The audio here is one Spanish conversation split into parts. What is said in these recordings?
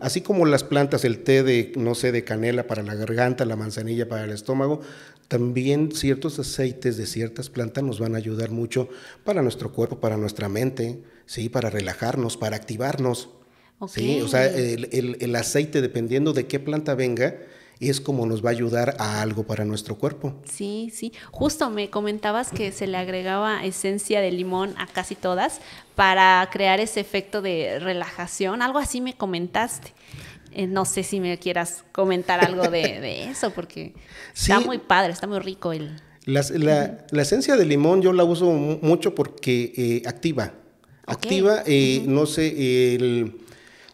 Así como las plantas, el té de, no sé, de canela para la garganta, la manzanilla para el estómago, también ciertos aceites de ciertas plantas nos van a ayudar mucho para nuestro cuerpo, para nuestra mente, ¿sí? para relajarnos, para activarnos. O sea, el aceite, dependiendo de qué planta venga, es como nos va a ayudar a algo para nuestro cuerpo. Sí, sí. Justo me comentabas que se le agregaba esencia de limón a casi todas para crear ese efecto de relajación. Algo así me comentaste. Eh, no sé si me quieras comentar algo de, eso, porque está muy padre, está muy rico el... La, esencia de limón yo la uso mucho porque eh, activa. Activa, eh, no sé, el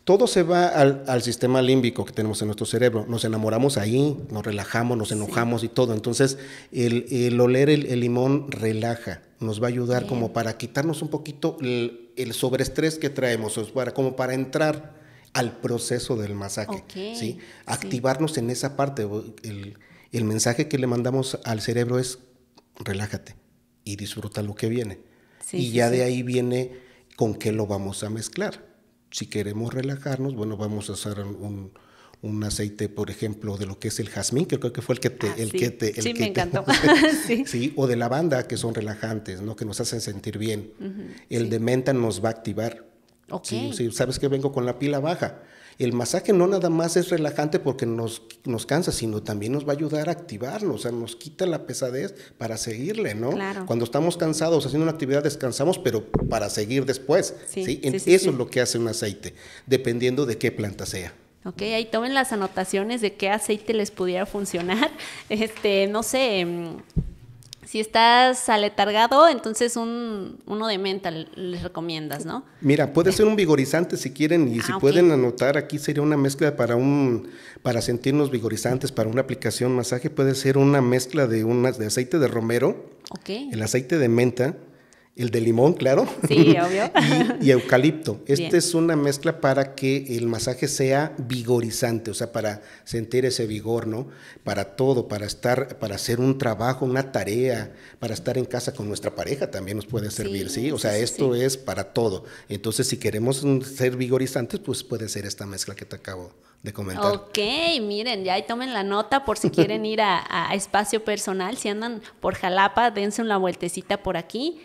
todo se va al, sistema límbico que tenemos en nuestro cerebro. Nos enamoramos ahí, nos relajamos, nos enojamos y todo. Entonces, el, oler el, limón relaja, nos va a ayudar como para quitarnos un poquito el, sobreestrés que traemos, como para entrar al proceso del masaje. ¿sí? Activarnos en esa parte. El, mensaje que le mandamos al cerebro es relájate y disfruta lo que viene. y ya de ahí viene con qué lo vamos a mezclar si queremos relajarnos, bueno, vamos a usar un, aceite, por ejemplo, de lo que es el jazmín, que creo que fue el que te... Ah, el sí, que te, sí me encantó. sí. o de lavanda, que son relajantes, ¿no? Que nos hacen sentir bien. el de menta nos va a activar Sí, Si, sabes que vengo con la pila baja. El masaje no nada más es relajante porque nos, nos cansa, sino también nos va a ayudar a activarlo. o sea, nos quita la pesadez para seguirle, ¿no? Claro. Cuando estamos cansados haciendo una actividad descansamos, pero para seguir después. Sí, ¿sí? Eso es lo que hace un aceite, dependiendo de qué planta sea. Ok, ahí tomen las anotaciones de qué aceite les pudiera funcionar. Este, no sé, em, si estás aletargado, entonces un, uno de menta les recomiendas, ¿no? Mira, puede ser un vigorizante si quieren y si ah, pueden anotar, aquí sería una mezcla para un para sentirnos vigorizantes, para una aplicación masaje, puede ser una mezcla de, unas de aceite de romero, el aceite de menta, el de limón, claro. Sí, obvio. y, eucalipto. Esta es una mezcla para que el masaje sea vigorizante, o sea, para sentir ese vigor, ¿no? Para todo, para estar, para hacer un trabajo, una tarea, para estar en casa con nuestra pareja también nos puede servir, ¿sí? O sea, esto es para todo. Entonces, si queremos ser vigorizantes, pues puede ser esta mezcla que te acabo de comentar. Ok, miren, ya ahí tomen la nota por si quieren ir a, a espacio personal. Si andan por Jalapa, dense una vueltecita por aquí.